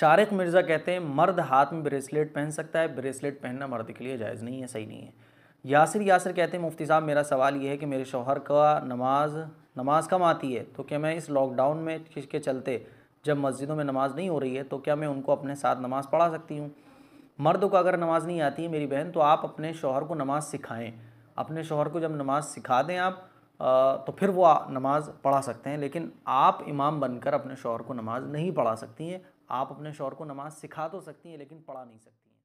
शारिक मिर्ज़ा कहते हैं मर्द हाथ में ब्रेसलेट पहन सकता है ब्रेसलेट पहनना मर्द के लिए जायज़ नहीं है सही नहीं है यासिर यासिर कहते हैं मुफ्ती साहब मेरा सवाल ये है कि मेरे शोहर का नमाज नमाज कम आती है तो क्या मैं इस लॉकडाउन में के चलते जब मस्जिदों में नमाज नहीं हो रही है तो क्या मैं उनको अपने साथ नमाज पढ़ा सकती हूँ मर्द को अगर नमाज़ नहीं आती है मेरी बहन तो आप अपने शोहर को नमाज़ सिखाएं अपने शोहर को जब नमाज़ सिखा दें आप तो फिर वो नमाज़ पढ़ा सकते हैं लेकिन आप इमाम बनकर अपने शोहर को नमाज़ नहीं पढ़ा सकती हैं आप अपने शौर को नमाज सिखा तो सकती हैं लेकिन पढ़ा नहीं सकती